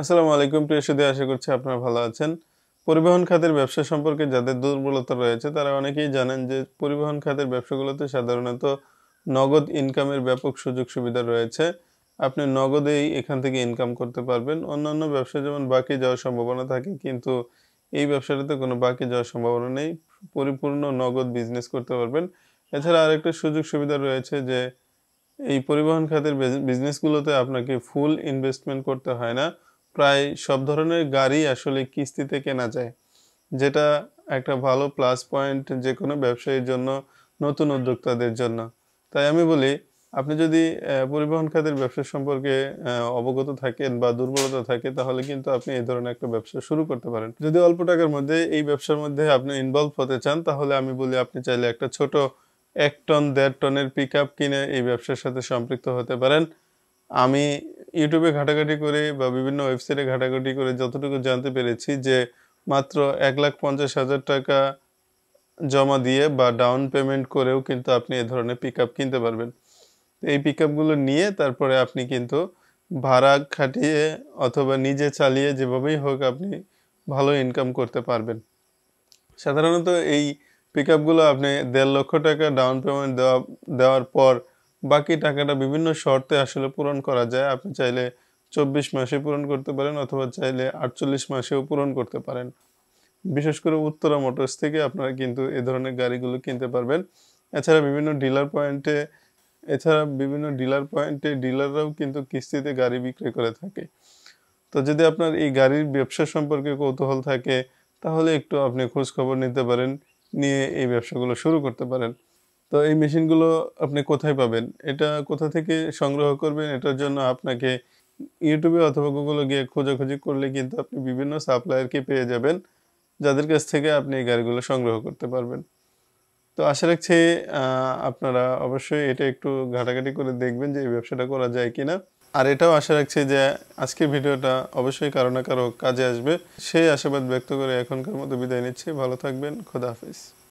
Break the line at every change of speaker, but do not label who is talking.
আসসালামু আলাইকুম প্রিয় সুদী আশা করছি আপনারা ভালো আছেন পরিবহন খাতের ব্যবসা সম্পর্কে যাদের দুর্বলতা রয়েছে তারা অনেকেই জানেন যে পরিবহন খাতের ব্যবসাগুলোতে সাধারণত নগদ ইনকামের ব্যাপক সুযোগ সুবিধা রয়েছে আপনি নগদেই এখান থেকে ইনকাম করতে পারবেন অন্যান্য ব্যবসা যেমন বাকি যাওয়ার সম্ভাবনা থাকে কিন্তু এই ব্যবসাটাতে কোনো বাকি যাওয়ার সম্ভাবনা নেই পরিপূর্ণ নগদ বিজনেস করতে পারবেন এছাড়া আরেকটা সুযোগ সুবিধা রয়েছে যে এই পরিবহন খাতের বিজনেসগুলোতে আপনাকে ফুল ইনভেস্টমেন্ট করতে হয় না প্রায় সব ধরনের গাড়ি আসলে কিস্তিতে কেনা যায় যেটা একটা ভালো প্লাস পয়েন্ট যে কোনো ব্যবসায়ীর জন্য নতুন উদ্যোক্তাদের জন্য তাই আমি বলি আপনি যদি পরিবহন খাতের ব্যবসা সম্পর্কে অবগত থাকেন বা দুর্বলতা থাকে তাহলে কিন্তু আপনি এই ধরনের একটা ব্যবসা শুরু করতে পারেন যদি অল্প টাকার মধ্যে এই ব্যবসার মধ্যে আপনি ইনভলভ হতে চান তাহলে আমি বলি আপনি চাইলে একটা ছোট এক টন দেড় টনের পিক কিনে এই ব্যবসার সাথে সম্পৃক্ত হতে পারেন আমি ইউটিউবে ঘাটাঘাটি করে বা বিভিন্ন ওয়েবসাইটে ঘাটাঘাটি করে যতটুকু জানতে পেরেছি যে মাত্র এক লাখ পঞ্চাশ হাজার টাকা জমা দিয়ে বা ডাউন পেমেন্ট করেও কিন্তু আপনি এ ধরনের পিক কিনতে পারবেন এই পিক নিয়ে তারপরে আপনি কিন্তু ভাড়া খাটিয়ে অথবা নিজে চালিয়ে যেভাবেই হোক আপনি ভালো ইনকাম করতে পারবেন সাধারণত এই পিক আপনি দেড় লক্ষ টাকা ডাউন পেমেন্ট দেওয়া দেওয়ার পর বাকি টাকাটা বিভিন্ন শর্তে আসলে পূরণ করা যায় আপনি চাইলে চব্বিশ মাসে পূরণ করতে পারেন অথবা চাইলে আটচল্লিশ মাসেও পূরণ করতে পারেন বিশেষ করে উত্তরা মোটরস থেকে আপনারা কিন্তু এ ধরনের গাড়িগুলো কিনতে পারবেন এছাড়া বিভিন্ন ডিলার পয়েন্টে এছাড়া বিভিন্ন ডিলার পয়েন্টে ডিলাররাও কিন্তু কিস্তিতে গাড়ি বিক্রি করে থাকে তো যদি আপনার এই গাড়ির ব্যবসা সম্পর্কে কৌতূহল থাকে তাহলে একটু আপনি খোঁজ খবর নিতে পারেন নিয়ে এই ব্যবসাগুলো শুরু করতে পারেন তো এই মেশিনগুলো আপনি কোথায় পাবেন এটা কোথা থেকে সংগ্রহ করবেন এটার জন্য আপনাকে ইউটিউবে অথবা গুগলে গিয়ে খোঁজাখুঁজি করলে কিন্তু আপনি বিভিন্ন সাপ্লায়ারকে পেয়ে যাবেন যাদের কাছ থেকে আপনি এই গাড়িগুলো সংগ্রহ করতে পারবেন তো আশা রাখছি আপনারা অবশ্যই এটা একটু ঘাটাঘাটি করে দেখবেন যে এই ব্যবসাটা করা যায় কিনা আর এটাও আশা রাখছি যে আজকের ভিডিওটা অবশ্যই কারো না কারো কাজে আসবে সেই আশাবাদ ব্যক্ত করে এখনকার মতো বিদায় নিচ্ছি ভালো থাকবেন খোদা হাফিজ